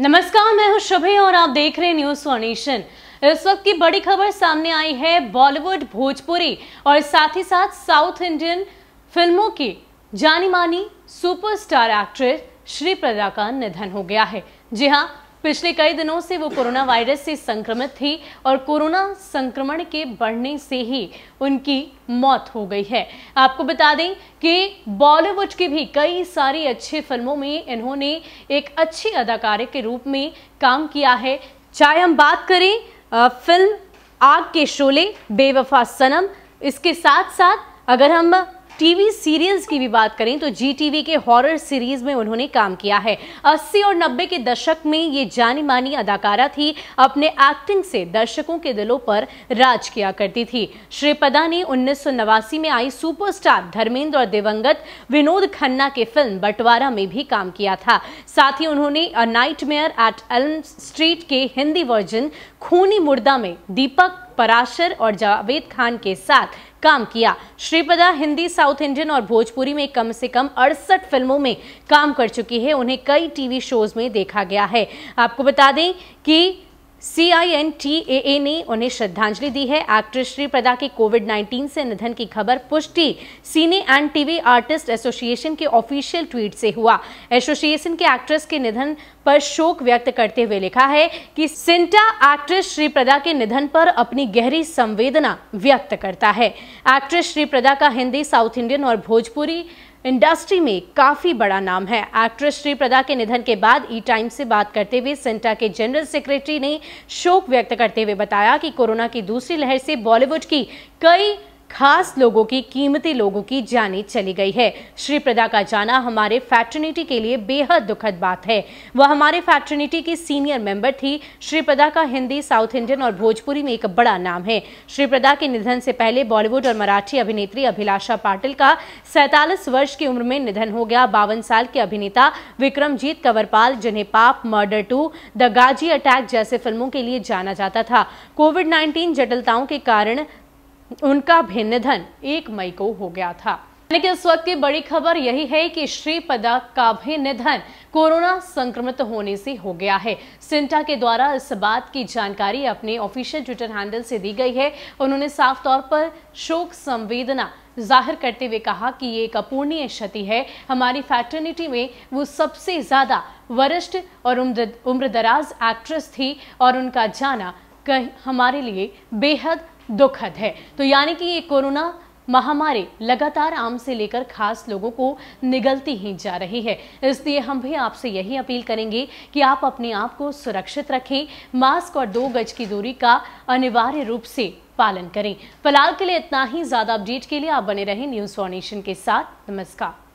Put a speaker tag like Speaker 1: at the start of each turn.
Speaker 1: नमस्कार मैं हूं शुभे और आप देख रहे हैं न्यूज फॉर्नेशन इस वक्त की बड़ी खबर सामने आई है बॉलीवुड भोजपुरी और साथ ही साथ साउथ इंडियन फिल्मों की जानी मानी सुपरस्टार एक्ट्रेस श्री प्रदा का निधन हो गया है जी हाँ पिछले कई दिनों से वो कोरोना वायरस से संक्रमित थी और कोरोना संक्रमण के बढ़ने से ही उनकी मौत हो गई है आपको बता दें कि बॉलीवुड की भी कई सारी अच्छी फिल्मों में इन्होंने एक अच्छी अदाकार के रूप में काम किया है चाहे हम बात करें फिल्म आग के शोले बेवफा सनम इसके साथ साथ अगर हम टीवी सीरियल्स की भी बात करें तो जी टीवी के हॉरर सीरीज में उन्होंने काम किया है 80 और 90 के दशक में ये जानी मानी अदाकारा थी अपने एक्टिंग से दर्शकों के दिलों पर राज किया करती थी श्रीपदा ने उन्नीस में आई सुपरस्टार धर्मेंद्र और दिवंगत विनोद खन्ना के फिल्म बंटवारा में भी काम किया था साथ ही उन्होंने मेयर एट एल स्ट्रीट के हिंदी वर्जन खूनी मुर्दा में दीपक पराशर और जावेद खान के साथ काम किया श्रीपदा हिंदी साउथ इंडियन और भोजपुरी में कम से कम अड़सठ फिल्मों में काम कर चुकी है उन्हें कई टीवी शोज में देखा गया है आपको बता दें कि सी आई एन टी ए ए ने उन्हें श्रद्धांजलि दी है एक्ट्रेस श्री प्रदा के कोविड 19 से निधन की खबर पुष्टि cine and TV artiste association के ऑफिशियल ट्वीट से हुआ एसोसिएशन के एक्ट्रेस के निधन पर शोक व्यक्त करते हुए लिखा है कि सिंटा एक्ट्रेस श्री प्रदा के निधन पर अपनी गहरी संवेदना व्यक्त करता है एक्ट्रेस श्री प्रदा का हिंदी साउथ इंडियन और भोजपुरी इंडस्ट्री में काफी बड़ा नाम है एक्ट्रेस श्रीप्रदा के निधन के बाद ई टाइम से बात करते हुए सेंटा के जनरल सेक्रेटरी ने शोक व्यक्त करते हुए बताया कि कोरोना की दूसरी लहर से बॉलीवुड की कई खास लोगों की कीमती लोगों की जाने चली गई है श्री प्रदा का जाना हमारे फैटर्निटी के लिए बेहद दुखद बात है वह हमारे फैटर्निटी की सीनियर मेंबर थी श्री प्रदा का हिंदी साउथ इंडियन और भोजपुरी में एक बड़ा नाम है श्री प्रदा के निधन से पहले बॉलीवुड और मराठी अभिनेत्री अभिलाषा पाटिल का सैतालीस वर्ष की उम्र में निधन हो गया बावन साल के अभिनेता विक्रमजीत कंवरपाल जिन्हें Paap murder two the Ghazi attack जैसे फिल्मों के लिए जाना जाता था कोविड नाइन्टीन जटिलताओं के कारण उनका भिन्न धन एक मई को हो गया था लेकिन इस वक्त की बड़ी खबर यही है कि श्रीपदा का भी निधन कोरोना संक्रमित होने से हो गया है सिंटा के द्वारा इस बात की जानकारी अपने ऑफिशियल ट्विटर हैंडल से दी गई है उन्होंने साफ तौर पर शोक संवेदना जाहिर करते हुए कहा कि ये एक अपूर्णीय क्षति है हमारी फैटर्निटी में वो सबसे ज़्यादा वरिष्ठ और उम्र एक्ट्रेस थी और उनका जाना कहीं हमारे लिए बेहद दुखद है तो यानी कि ये कोरोना महामारी लगातार आम से लेकर खास लोगों को निगलती ही जा रही है इसलिए हम भी आपसे यही अपील करेंगे कि आप अपने आप को सुरक्षित रखें मास्क और दो गज की दूरी का अनिवार्य रूप से पालन करें फिलहाल के लिए इतना ही ज्यादा अपडेट के लिए आप बने रहें न्यूज फॉर नेशन के साथ नमस्कार